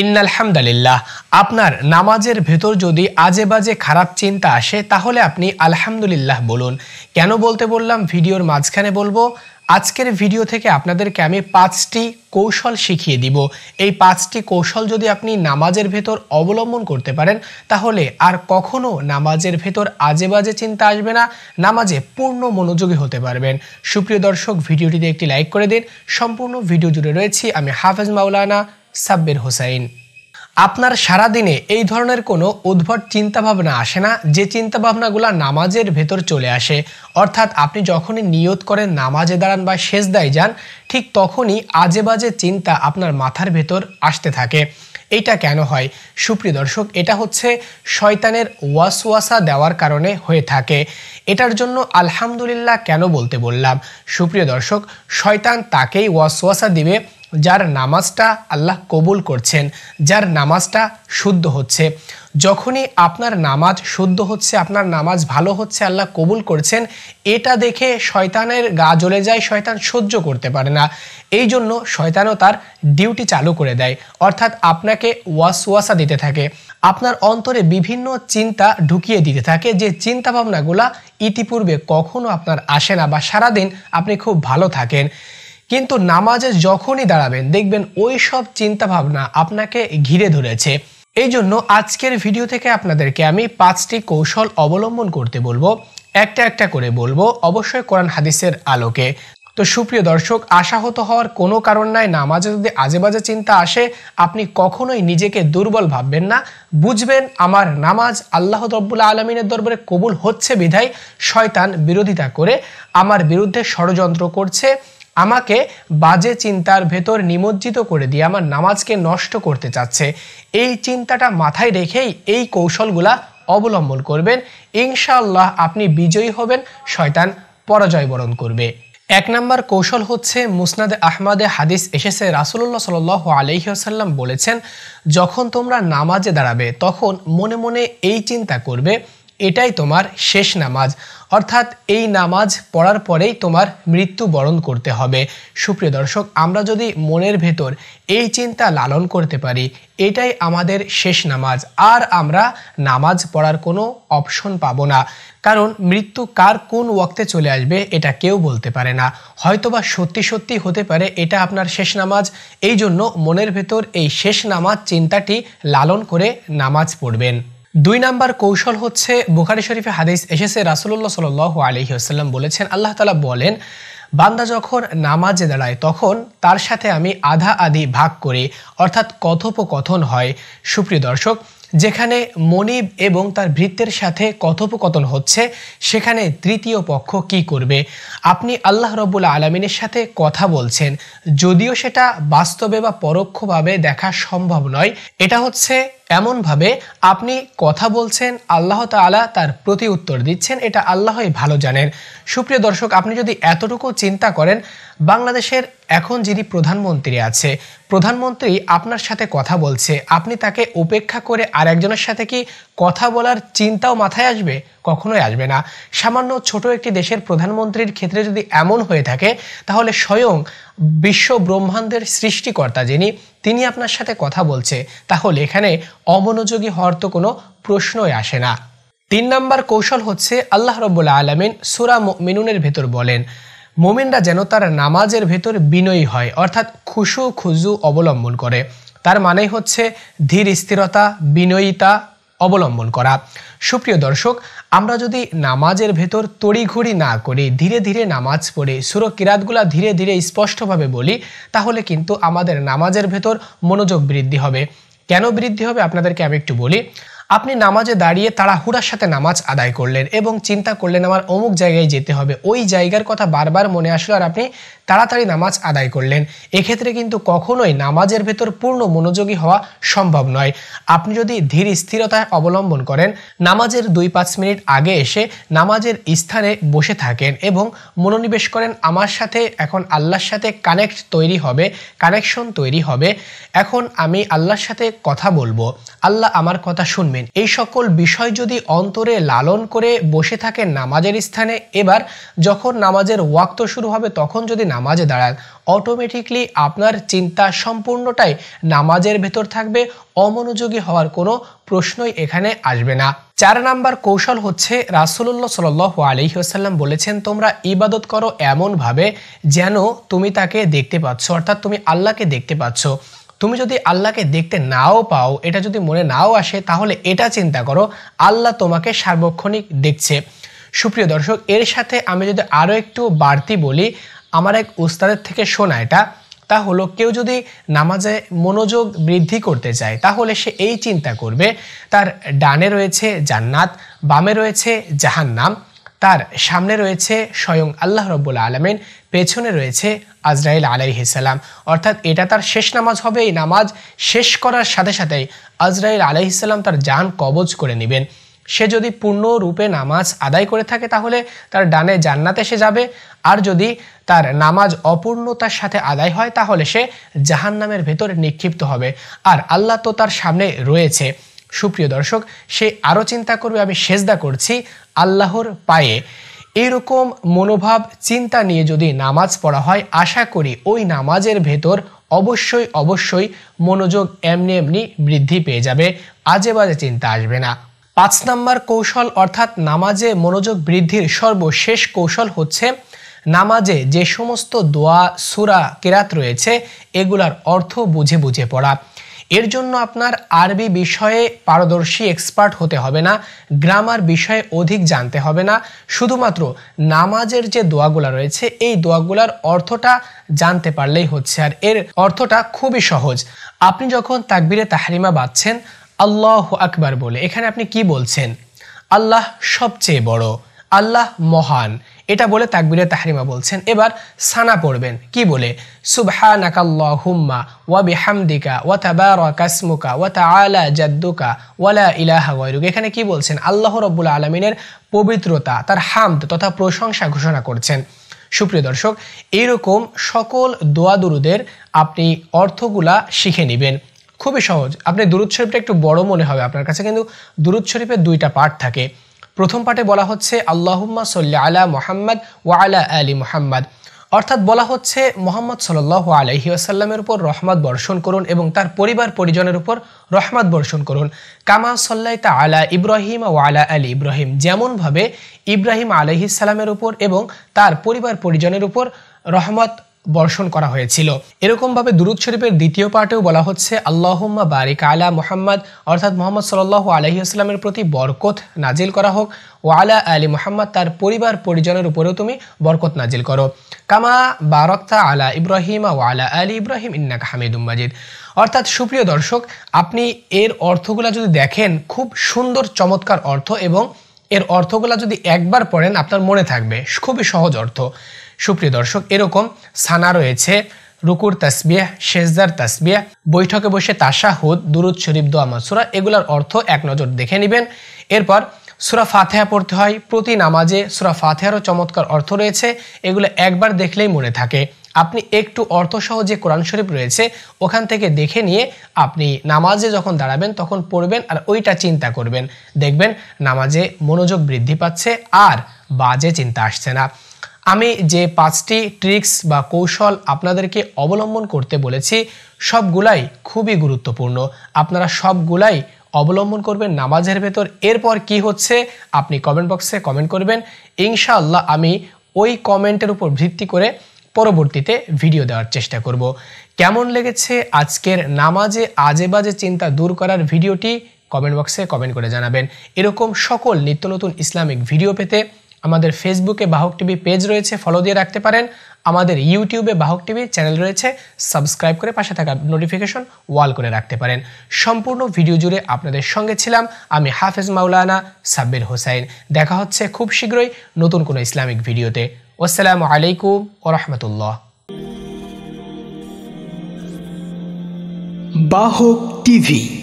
ইন্নালহামদালিল্লাহ আপনার নামাজের ভেতর যদি আজে বাজে খারাপ চিন্তা আসে তাহলে আপনি আলহামদুলিল্লাহ বলুন কেন বলতে বললাম ভিডিওর মাঝখানে বলবো আজকের ভিডিও থেকে আপনাদেরকে আমি পাঁচটি কৌশল শিখিয়ে দিব এই পাঁচটি কৌশল যদি আপনি নামাজের ভেতর অবলম্বন করতে পারেন তাহলে আর কখনও নামাজের ভেতর আজে বাজে চিন্তা আসবে না নামাজে পূর্ণ মনোযোগী হতে পারবেন সুপ্রিয় দর্শক ভিডিওটিতে একটি লাইক করে দিন সম্পূর্ণ ভিডিও জুড়ে রয়েছি আমি হাফেজ মাওলানা সাব্বির হুসাইন আপনার সারাদিনে এই ধরনের কোনো উদ্ভট চিন্তাভাবনা আসে না যে চিন্তাভাবনাগুলো নামাজের ভেতর চলে আসে অর্থাৎ আপনি যখনই নিয়ত করেন নামাজে দাঁড়ান বা দায় যান ঠিক তখনই আজে বাজে চিন্তা আপনার মাথার ভেতর আসতে থাকে এটা কেন হয় সুপ্রিয় দর্শক এটা হচ্ছে শয়তানের ওয়াসওয়াসা দেওয়ার কারণে হয়ে থাকে এটার জন্য আলহামদুলিল্লাহ কেন বলতে বললাম সুপ্রিয় দর্শক শয়তান তাকেই ওয়াসওয়াসা দিবে যার নামাজটা আল্লাহ কবুল করছেন যার নামাজটা শুদ্ধ হচ্ছে যখনই আপনার নামাজ শুদ্ধ হচ্ছে আপনার নামাজ ভালো হচ্ছে আল্লাহ কবুল করছেন এটা দেখে শয়তানের গা জ্বলে যায় শয়তান সহ্য করতে পারে না এই জন্য শয়তানও তার ডিউটি চালু করে দেয় অর্থাৎ আপনাকে ওয়াসওয়াসা দিতে থাকে আপনার অন্তরে বিভিন্ন চিন্তা ঢুকিয়ে দিতে থাকে যে চিন্তাভাবনাগুলা ইতিপূর্বে কখনো আপনার আসে না বা সারাদিন আপনি খুব ভালো থাকেন কিন্তু নামাজে যখনই দাঁড়াবেন দেখবেন ওই সব চিন্তাভাবনা আপনাকে ঘিরে ধরেছে এই জন্য আজকের ভিডিও থেকে আপনাদেরকে আমি পাঁচটি কৌশল অবলম্বন করতে বলবো একটা একটা করে বলবো অবশ্যই কোরআন হাদিসের আলোকে তো সুপ্রিয় দর্শক আশাহত হওয়ার কোনো কারণ নাই নামাজে যদি আজেবাজে চিন্তা আসে আপনি কখনোই নিজেকে দুর্বল ভাববেন না বুঝবেন আমার নামাজ আল্লাহ রব্বুল্লা আলমিনের দরবারে কবুল হচ্ছে বিধায় শয়তান বিরোধিতা করে আমার বিরুদ্ধে ষড়যন্ত্র করছে আমাকে বাজে চিন্তার ভেতর নিমজ্জিত করে দিয়ে আমার নামাজকে নষ্ট করতে চাচ্ছে এই চিন্তাটা মাথায় রেখেই এই কৌশলগুলা অবলম্বন করবেন ইনশাআল্লাহ আপনি বিজয়ী হবেন শয়তান পরাজয় বরণ করবে এক নম্বর কৌশল হচ্ছে মুসনাদে আহমদে হাদিস এসেছে রাসুল্লাহ সাল আলহিহাসাল্লাম বলেছেন যখন তোমরা নামাজে দাঁড়াবে তখন মনে মনে এই চিন্তা করবে এটাই তোমার শেষ নামাজ অর্থাৎ এই নামাজ পড়ার পরেই তোমার মৃত্যু বরণ করতে হবে সুপ্রিয় দর্শক আমরা যদি মনের ভেতর এই চিন্তা লালন করতে পারি এটাই আমাদের শেষ নামাজ আর আমরা নামাজ পড়ার কোনো অপশন পাব না কারণ মৃত্যু কার কোন ওয়াক্তে চলে আসবে এটা কেউ বলতে পারে না হয়তোবা সত্যি সত্যি হতে পারে এটা আপনার শেষ নামাজ এই জন্য মনের ভেতর এই শেষ নামাজ চিন্তাটি লালন করে নামাজ পড়বেন দুই নাম্বার কৌশল হচ্ছে বুখারি শরীফে হাদিস এসেছে রাসুল্লাহ সাল আলহি আসাল্লাম বলেছেন আল্লাহ তালা বলেন বান্দা যখন নামাজে দাঁড়ায় তখন তার সাথে আমি আধা আধি ভাগ করি অর্থাৎ কথোপকথন হয় সুপ্রিয় দর্শক যেখানে মনিব এবং তার ভৃত্যের সাথে কথোপকথন হচ্ছে সেখানে তৃতীয় পক্ষ কি করবে আপনি আল্লাহ রবুল আলমিনের সাথে কথা বলছেন যদিও সেটা বাস্তবে বা পরোক্ষভাবে দেখা সম্ভব নয় এটা হচ্ছে এমনভাবে আপনি কথা বলছেন আল্লাহ তালা তার প্রতি উত্তর দিচ্ছেন এটা আল্লাহই ভালো জানেন সুপ্রিয় দর্শক আপনি যদি এতটুকু চিন্তা করেন বাংলাদেশের এখন যিনি প্রধানমন্ত্রী আছে প্রধানমন্ত্রী আপনার সাথে কথা বলছে আপনি তাকে উপেক্ষা করে আর একজনের সাথে কি কথা বলার চিন্তাও মাথায় আসবে কখনোই আসবে না সামান্য ছোট একটি দেশের প্রধানমন্ত্রীর ক্ষেত্রে যদি এমন হয়ে থাকে তাহলে স্বয়ং বিশ্ব ব্রহ্মাণ্ডের সৃষ্টিকর্তা যিনি তিনি আপনার সাথে কথা বলছে তাহলে এখানে অমনোযোগী হওয়ার তো কোনো প্রশ্নই আসে না তিন নম্বর কৌশল হচ্ছে আল্লাহ রব্বুল্লা আলমিন সুরা মিনুনের ভেতর বলেন মোমেনরা যেন তার নামাজের ভেতর বিনয়ী হয় অর্থাৎ খুশু খুজু অবলম্বন করে তার মানেই হচ্ছে ধীর স্থিরতা বিনয়িতা অবলম্বন করা সুপ্রিয় দর্শক আমরা যদি নামাজের ভেতর তড়িঘড়ি না করে ধীরে ধীরে নামাজ পড়ে সুর কিরাতগুলা ধীরে ধীরে স্পষ্টভাবে বলি তাহলে কিন্তু আমাদের নামাজের ভেতর মনোযোগ বৃদ্ধি হবে কেন বৃদ্ধি হবে আপনাদেরকে আমি একটু বলি আপনি নামাজে দাঁড়িয়ে তাড়াহুড়ার সাথে নামাজ আদায় করলেন এবং চিন্তা করলেন আমার অমুক জায়গায় যেতে হবে ওই জায়গার কথা বারবার মনে আসলো আর আপনি তাড়াতাড়ি নামাজ আদায় করলেন এক্ষেত্রে কিন্তু কখনোই নামাজের ভেতর পূর্ণ মনোযোগী হওয়া সম্ভব নয় আপনি যদি ধীর স্থিরতায় অবলম্বন করেন নামাজের দুই পাঁচ মিনিট আগে এসে নামাজের স্থানে বসে থাকেন এবং মনোনিবেশ করেন আমার সাথে এখন আল্লাহর সাথে কানেক্ট তৈরি হবে কানেকশন তৈরি হবে এখন আমি আল্লাহর সাথে কথা বলবো আল্লাহ আমার কথা শুনবেন করেন এই সকল বিষয় যদি অন্তরে লালন করে বসে থাকেন নামাজের স্থানে এবার যখন নামাজের ওয়াক্ত শুরু হবে তখন যদি নামাজে দাঁড়ান অটোমেটিকলি আপনার চিন্তা সম্পূর্ণটাই নামাজের ভেতর থাকবে অমনোযোগী হওয়ার কোনো প্রশ্নই এখানে আসবে না চার নাম্বার কৌশল হচ্ছে রাসুল্লাহ সাল আলহিহাসাল্লাম বলেছেন তোমরা ইবাদত করো এমনভাবে যেন তুমি তাকে দেখতে পাচ্ছ অর্থাৎ তুমি আল্লাহকে দেখতে পাচ্ছ তুমি যদি আল্লাহকে দেখতে নাও পাও এটা যদি মনে নাও আসে তাহলে এটা চিন্তা করো আল্লাহ তোমাকে সার্বক্ষণিক দেখছে সুপ্রিয় দর্শক এর সাথে আমি যদি আরও একটু বাড়তি বলি আমার এক উস্তাদের থেকে শোনা এটা তা হলো কেউ যদি নামাজে মনোযোগ বৃদ্ধি করতে চায় তাহলে সে এই চিন্তা করবে তার ডানে রয়েছে জান্নাত বামে রয়েছে জাহান্নাম তার সামনে রয়েছে স্বয়ং আল্লাহ রব্বুল আলমেন পেছনে রয়েছে আজরাইল আলাইহিসাল্লাম অর্থাৎ এটা তার শেষ নামাজ হবে এই নামাজ শেষ করার সাথে সাথেই আজরাইল আলাইহিসাল্লাম তার যান কবজ করে নেবেন সে যদি পূর্ণ রূপে নামাজ আদায় করে থাকে তাহলে তার ডানে জান্নাতে সে যাবে আর যদি তার নামাজ অপূর্ণতার সাথে আদায় হয় তাহলে সে জাহান নামের নিক্ষিপ্ত হবে আর আল্লাহ তো তার সামনে রয়েছে সুপ্রিয় দর্শক সে আরও চিন্তা করবে আমি সেজদা করছি আল্লাহর পায়ে এরকম মনোভাব চিন্তা নিয়ে যদি নামাজ পড়া হয় আশা করি ওই নামাজের ভেতর অবশ্যই অবশ্যই মনোযোগ এমনি এমনি বৃদ্ধি পেয়ে যাবে আজে বাজে চিন্তা আসবে না পাঁচ নম্বর কৌশল অর্থাৎ নামাজে মনোযোগ বৃদ্ধির সর্বশেষ কৌশল হচ্ছে নামাজে যে সমস্ত দোয়া সুরা কেরাত রয়েছে এগুলার অর্থ বুঝে বুঝে পড়া এর জন্য আপনার আরবি বিষয়ে পারদর্শী এক্সপার্ট হতে হবে না গ্রামার বিষয়ে অধিক জানতে হবে না শুধুমাত্র নামাজের যে দোয়াগুলা রয়েছে এই দোয়াগুলার অর্থটা জানতে পারলেই হচ্ছে আর এর অর্থটা খুবই সহজ আপনি যখন তাকবিরে তাহারিমা বাঁচছেন আল্লাহ আকবার বলে এখানে আপনি কি বলছেন আল্লাহ সবচেয়ে বড় আল্লাহ মহান এটা বলে তাকবিরে তাহরিমা বলছেন এবার সানা পড়বেন কি বলে সুবহানাকাল্লাহুম্মা ওয়া বিহামদিকা ওয়া তাবারাকাসমুকা ওয়া আলা জাদ্দুকা ওয়ালা ইলাহা গায়রুক এখানে কি বলছেন আল্লাহ রব্বুল আলামিনের পবিত্রতা তার হামদ তথা প্রশংসা ঘোষণা করছেন সুপ্রিয় দর্শক এইরকম সকল দোয়া দুরুদের আপনি অর্থগুলা শিখে নেবেন খুবই সহজ আপনি দুরুৎ শরীফটা একটু বড় মনে হবে আপনার কাছে কিন্তু দুরুৎ শরীফের দুইটা পার্ট থাকে প্রথম পাঠে বলা হচ্ছে আল্লাহুম্মা সল্লি আলা মোহাম্মদ ও আলা আলী মোহাম্মদ অর্থাৎ বলা হচ্ছে মোহাম্মদ সাল আলহি আসাল্লামের উপর রহমত বর্ষণ করুন এবং তার পরিবার পরিজনের উপর রহমত বর্ষণ করুন কামা সল্লাইতা আলা ইব্রাহিম ও আলা আলী ইব্রাহিম যেমনভাবে ইব্রাহিম আলহিসাল্লামের উপর এবং তার পরিবার পরিজনের উপর রহমত বর্ষণ করা হয়েছিল এরকমভাবে দুরুদ শরীফের দ্বিতীয় পার্টেও বলা হচ্ছে আল্লাহম্মা বারিক আলা মোহাম্মদ অর্থাৎ মোহাম্মদ সাল্লাহ আলহি আসলামের প্রতি বরকত নাজিল করা হোক ও আলা আলী মোহাম্মদ তার পরিবার পরিজনের উপরেও তুমি বরকত নাজিল করো কামা বারক্তা আলা ইব্রাহিম ও আলা আলী ইব্রাহিম ইন্না হামিদুম মাজিদ অর্থাৎ সুপ্রিয় দর্শক আপনি এর অর্থগুলো যদি দেখেন খুব সুন্দর চমৎকার অর্থ এবং এর অর্থগুলো যদি একবার পড়েন আপনার মনে থাকবে খুবই সহজ অর্থ সুপ্রিয় দর্শক এরকম সানা রয়েছে রুকুর তাসবিহ শেষদার তাসবিহ বৈঠকে বসে তাশাহুদ দুরুদ শরীফ দোয়া সুরা এগুলার অর্থ এক নজর দেখে নেবেন এরপর সুরা ফাতেহা পড়তে হয় প্রতি নামাজে সুরা ফাতেহারও চমৎকার অর্থ রয়েছে এগুলো একবার দেখলেই মনে থাকে আপনি একটু অর্থসহ যে কোরআন শরীফ রয়েছে ওখান থেকে দেখে নিয়ে আপনি নামাজে যখন দাঁড়াবেন তখন পড়বেন আর ওইটা চিন্তা করবেন দেখবেন নামাজে মনোযোগ বৃদ্ধি পাচ্ছে আর বাজে চিন্তা আসছে না আমি যে পাঁচটি ট্রিক্স বা কৌশল আপনাদেরকে অবলম্বন করতে বলেছি সবগুলাই খুবই গুরুত্বপূর্ণ আপনারা সবগুলাই অবলম্বন করবেন নামাজের ভেতর এরপর কি হচ্ছে আপনি কমেন্ট বক্সে কমেন্ট করবেন ইনশাআল্লাহ আমি ওই কমেন্টের উপর ভিত্তি করে পরবর্তীতে ভিডিও দেওয়ার চেষ্টা করব কেমন লেগেছে আজকের নামাজে আজে বাজে চিন্তা দূর করার ভিডিওটি কমেন্ট বক্সে কমেন্ট করে জানাবেন এরকম সকল নিত্য নতুন ইসলামিক ভিডিও পেতে আমাদের ফেসবুকে বাহক টিভি পেজ রয়েছে ফলো দিয়ে রাখতে পারেন আমাদের ইউটিউবে বাহক টিভি চ্যানেল রয়েছে সাবস্ক্রাইব করে পাশে থাকা নোটিফিকেশন ওয়াল করে রাখতে পারেন সম্পূর্ণ ভিডিও জুড়ে আপনাদের সঙ্গে ছিলাম আমি হাফেজ মাওলানা সাব্বির হোসাইন দেখা হচ্ছে খুব শীঘ্রই নতুন কোনো ইসলামিক ভিডিওতে আসসালামু আলাইকুম ও রহমতুল্লাহ বাহক টিভি